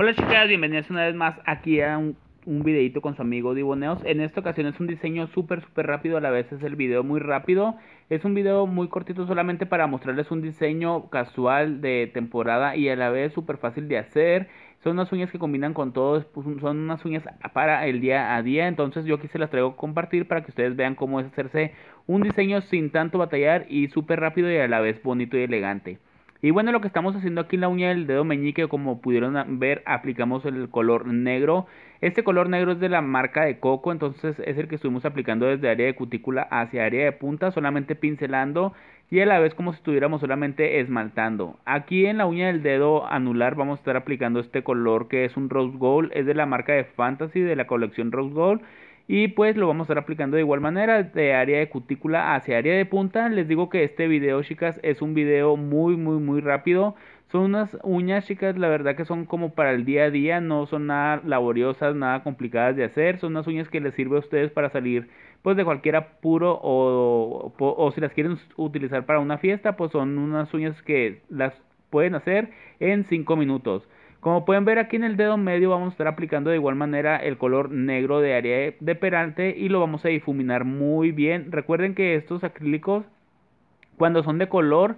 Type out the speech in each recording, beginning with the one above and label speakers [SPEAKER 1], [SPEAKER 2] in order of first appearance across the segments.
[SPEAKER 1] Hola chicas, bienvenidas una vez más aquí a un, videito con su amigo Diboneos. En esta ocasión es un diseño súper súper rápido, a la vez es el video muy rápido. Es un video muy cortito solamente para mostrarles un diseño casual de temporada y a la vez súper fácil de hacer. Son unas uñas que combinan con todo, pues, son unas uñas para el día a día. Entonces yo aquí se las traigo a compartir para que ustedes vean cómo es hacerse un diseño sin tanto batallar y súper rápido y a la vez bonito y elegante. Y bueno, lo que estamos haciendo aquí en la uña del dedo meñique, como pudieron ver, aplicamos el color negro. Este color negro es de la marca de Coco, entonces es el que estuvimos aplicando desde área de cutícula hacia área de punta, solamente pincelando y a la vez como si estuviéramos solamente esmaltando. Aquí en la uña del dedo anular vamos a estar aplicando este color que es un rose gold, es de la marca de Fantasy de la colección rose gold y pues lo vamos a estar aplicando de igual manera de área de cutícula hacia área de punta les digo que este video chicas es un video muy muy muy rápido son unas uñas chicas la verdad que son como para el día a día no son nada laboriosas nada complicadas de hacer son unas uñas que les sirve a ustedes para salir pues de cualquier apuro o, o si las quieren utilizar para una fiesta pues son unas uñas que las pueden hacer en 5 minutos como pueden ver aquí en el dedo medio vamos a estar aplicando de igual manera el color negro de área de perante y lo vamos a difuminar muy bien. Recuerden que estos acrílicos cuando son de color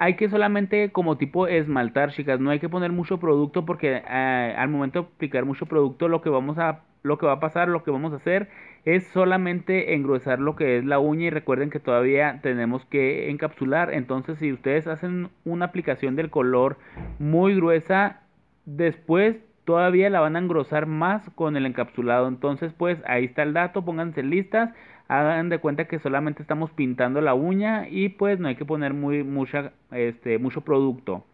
[SPEAKER 1] hay que solamente como tipo esmaltar chicas, no hay que poner mucho producto porque eh, al momento de aplicar mucho producto lo que vamos a lo que va a pasar, lo que vamos a hacer es solamente engruesar lo que es la uña y recuerden que todavía tenemos que encapsular, entonces si ustedes hacen una aplicación del color muy gruesa Después todavía la van a engrosar más con el encapsulado. Entonces pues ahí está el dato, pónganse listas. Hagan de cuenta que solamente estamos pintando la uña y pues no hay que poner muy, este, mucho producto.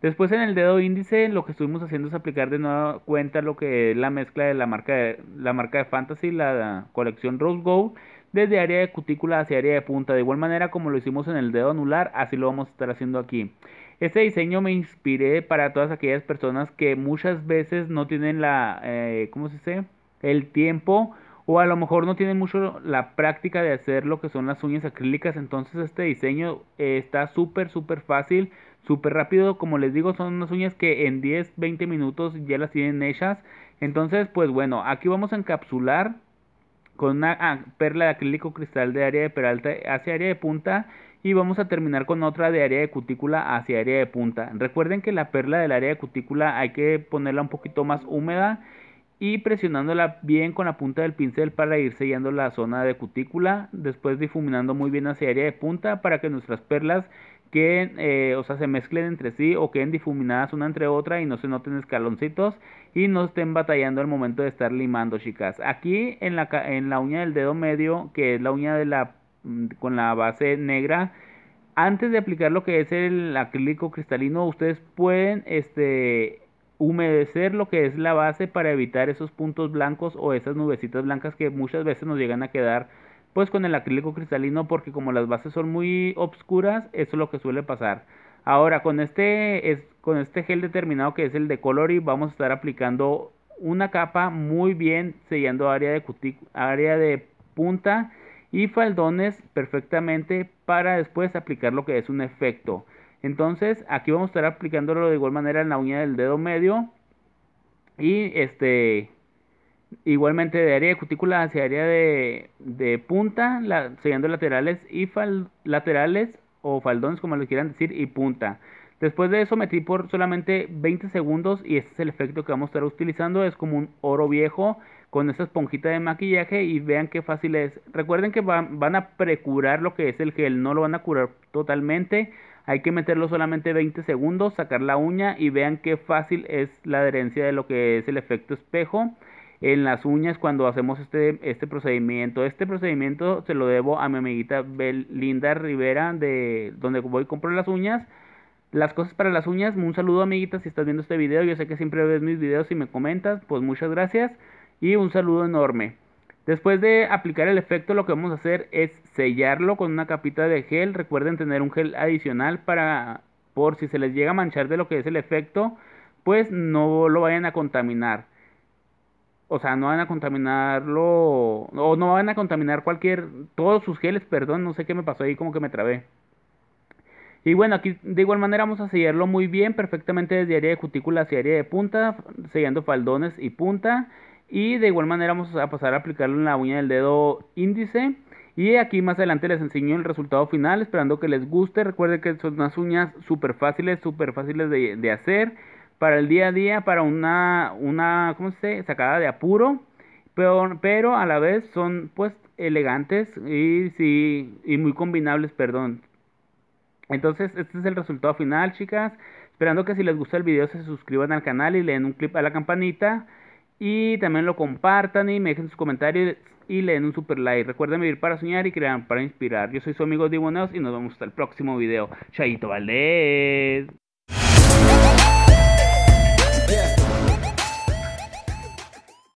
[SPEAKER 1] Después en el dedo índice lo que estuvimos haciendo es aplicar de nueva cuenta lo que es la mezcla de la marca de, la marca de Fantasy, la colección Rose Gold desde área de cutícula hacia área de punta, de igual manera como lo hicimos en el dedo anular, así lo vamos a estar haciendo aquí. Este diseño me inspiré para todas aquellas personas que muchas veces no tienen la, eh, ¿cómo se dice? El tiempo o a lo mejor no tienen mucho la práctica de hacer lo que son las uñas acrílicas, entonces este diseño eh, está súper, súper fácil, súper rápido, como les digo, son unas uñas que en 10, 20 minutos ya las tienen hechas, entonces pues bueno, aquí vamos a encapsular con una ah, perla de acrílico cristal de área de peralta hacia área de punta y vamos a terminar con otra de área de cutícula hacia área de punta. Recuerden que la perla del área de cutícula hay que ponerla un poquito más húmeda y presionándola bien con la punta del pincel para ir sellando la zona de cutícula, después difuminando muy bien hacia área de punta para que nuestras perlas que, eh, o sea, se mezclen entre sí o queden difuminadas una entre otra y no se noten escaloncitos y no estén batallando al momento de estar limando, chicas. Aquí en la, en la uña del dedo medio, que es la uña de la, mm, con la base negra, antes de aplicar lo que es el acrílico cristalino, ustedes pueden, este, humedecer lo que es la base para evitar esos puntos blancos o esas nubecitas blancas que muchas veces nos llegan a quedar pues con el acrílico cristalino porque como las bases son muy obscuras eso es lo que suele pasar ahora con este con este gel determinado que es el de color y vamos a estar aplicando una capa muy bien sellando área de área de punta y faldones perfectamente para después aplicar lo que es un efecto entonces aquí vamos a estar aplicándolo de igual manera en la uña del dedo medio y este Igualmente de área de cutícula hacia área de, punta, la, laterales y laterales o faldones como lo quieran decir y punta. Después de eso metí por solamente 20 segundos y este es el efecto que vamos a estar utilizando. Es como un oro viejo con esta esponjita de maquillaje y vean qué fácil es. Recuerden que van, van a precurar lo que es el gel, no lo van a curar totalmente. Hay que meterlo solamente 20 segundos, sacar la uña y vean qué fácil es la adherencia de lo que es el efecto espejo en las uñas cuando hacemos este, este procedimiento. Este procedimiento se lo debo a mi amiguita Belinda Rivera, de donde voy a comprar las uñas. Las cosas para las uñas, un saludo amiguita si estás viendo este video, yo sé que siempre ves mis videos y me comentas, pues muchas gracias y un saludo enorme. Después de aplicar el efecto lo que vamos a hacer es sellarlo con una capita de gel. Recuerden tener un gel adicional para por si se les llega a manchar de lo que es el efecto, pues no lo vayan a contaminar o sea, no van a contaminarlo, o no van a contaminar cualquier, todos sus geles, perdón, no sé qué me pasó ahí, como que me trabé. Y bueno, aquí de igual manera vamos a sellarlo muy bien, perfectamente desde área de cutícula hacia área de punta, sellando faldones y punta. Y de igual manera vamos a pasar a aplicarlo en la uña del dedo índice. Y aquí más adelante les enseño el resultado final, esperando que les guste. Recuerden que son unas uñas súper fáciles, súper fáciles de, de hacer para el día a día, para una, una ¿cómo se Sacada de apuro, pero, pero a la vez son pues elegantes y, sí, y muy combinables, perdón. Entonces, este es el resultado final, chicas. Esperando que si les gusta el video se suscriban al canal y le den un clip a la campanita. Y también lo compartan y me dejen sus comentarios y le den un super like. Recuerden vivir para soñar y crear para inspirar. Yo soy su amigo Diboneos y nos vemos hasta el próximo video. Chaito vale!